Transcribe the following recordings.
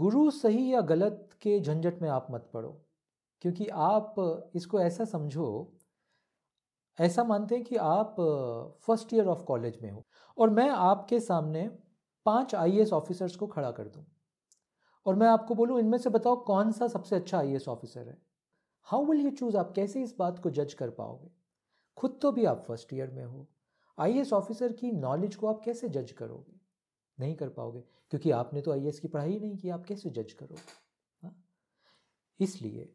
गुरु सही या गलत के झंझट में आप मत पड़ो क्योंकि आप इसको ऐसा समझो ऐसा मानते हैं कि आप फर्स्ट ईयर ऑफ कॉलेज में हो और मैं आपके सामने पांच आई ऑफिसर्स को खड़ा कर दूं और मैं आपको बोलूं इनमें से बताओ कौन सा सबसे अच्छा आई ऑफिसर है हाउ विल यू चूज़ आप कैसे इस बात को जज कर पाओगे खुद तो भी आप फर्स्ट ईयर में हो आई ऑफिसर की नॉलेज को आप कैसे जज करोगे नहीं कर पाओगे क्योंकि आपने तो आई की पढ़ाई नहीं की आप कैसे जज करोगे हाँ? इसलिए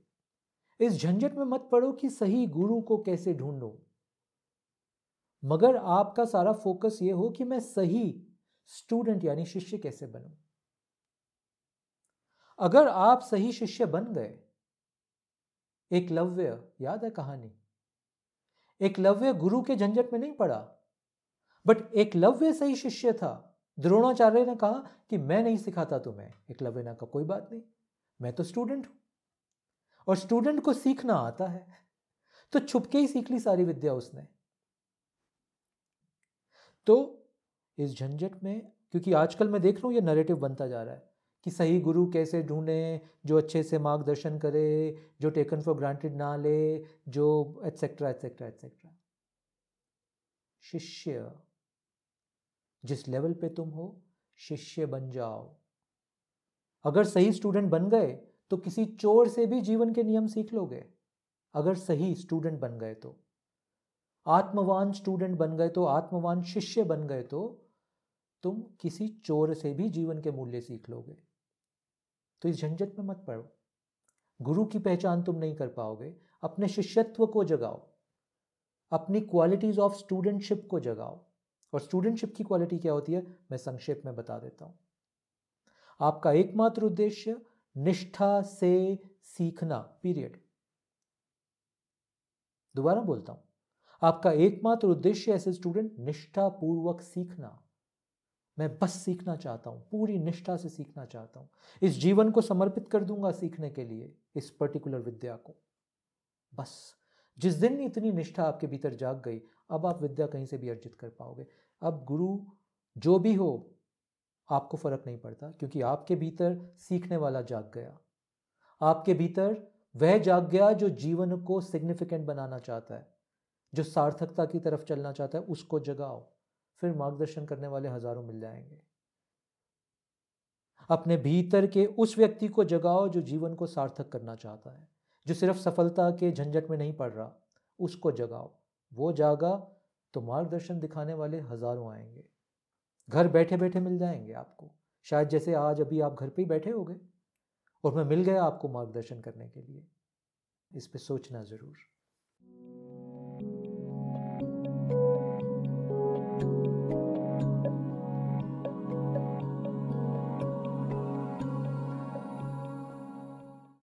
इस झंझट में मत पड़ो कि सही गुरु को कैसे ढूंढो मगर आपका सारा फोकस ये हो कि मैं सही स्टूडेंट यानी शिष्य कैसे बनूं अगर आप सही शिष्य बन गए एकलव्य याद है कहानी एकलव्य गुरु के झंझट में नहीं पड़ा बट एकलव्य सही शिष्य था द्रोणाचार्य ने कहा कि मैं नहीं सिखाता तुम्हें एक लवेना का कोई बात नहीं मैं तो स्टूडेंट हूं और स्टूडेंट को सीखना आता है तो छुपके ही सीख ली सारी विद्या उसने तो इस झंझट में क्योंकि आजकल मैं देख रहा हूं यह नरेटिव बनता जा रहा है कि सही गुरु कैसे ढूंढे जो अच्छे से मार्गदर्शन करे जो टेकन फॉर ग्रांटेड ना ले जो एटसेट्रा एटसेट्रा एटसेट्रा शिष्य जिस लेवल पे तुम हो शिष्य बन जाओ अगर सही स्टूडेंट बन गए तो किसी चोर से भी जीवन के नियम सीख लोगे अगर सही स्टूडेंट बन गए तो आत्मवान स्टूडेंट बन गए तो आत्मवान शिष्य बन गए तो तुम किसी चोर से भी जीवन के मूल्य सीख लोगे तो इस झंझट में मत पड़ो गुरु की पहचान तुम नहीं कर पाओगे अपने शिष्यत्व को जगाओ अपनी क्वालिटीज ऑफ स्टूडेंटशिप को जगाओ और स्टूडेंटशिप की क्वालिटी क्या होती है मैं संक्षेप में बता देता हूं आपका एकमात्र उद्देश्य निष्ठा से सीखना पीरियड दोबारा बोलता हूं आपका एकमात्र उद्देश्य ऐसे ए स्टूडेंट निष्ठा पूर्वक सीखना मैं बस सीखना चाहता हूं पूरी निष्ठा से सीखना चाहता हूं इस जीवन को समर्पित कर दूंगा सीखने के लिए इस पर्टिकुलर विद्या को बस जिस दिन इतनी निष्ठा आपके भीतर जाग गई अब आप विद्या कहीं से भी अर्जित कर पाओगे अब गुरु जो भी हो आपको फर्क नहीं पड़ता क्योंकि आपके भीतर सीखने वाला जाग गया आपके भीतर वह जाग गया जो जीवन को सिग्निफिकेंट बनाना चाहता है जो सार्थकता की तरफ चलना चाहता है उसको जगाओ फिर मार्गदर्शन करने वाले हजारों मिल जाएंगे अपने भीतर के उस व्यक्ति को जगाओ जो जीवन को सार्थक करना चाहता है जो सिर्फ सफलता के झंझट में नहीं पड़ रहा उसको जगाओ वो जागा तो मार्गदर्शन दिखाने वाले हज़ारों आएंगे घर बैठे बैठे मिल जाएंगे आपको शायद जैसे आज अभी आप घर पे ही बैठे हो गए और मैं मिल गया आपको मार्गदर्शन करने के लिए इस पर सोचना ज़रूर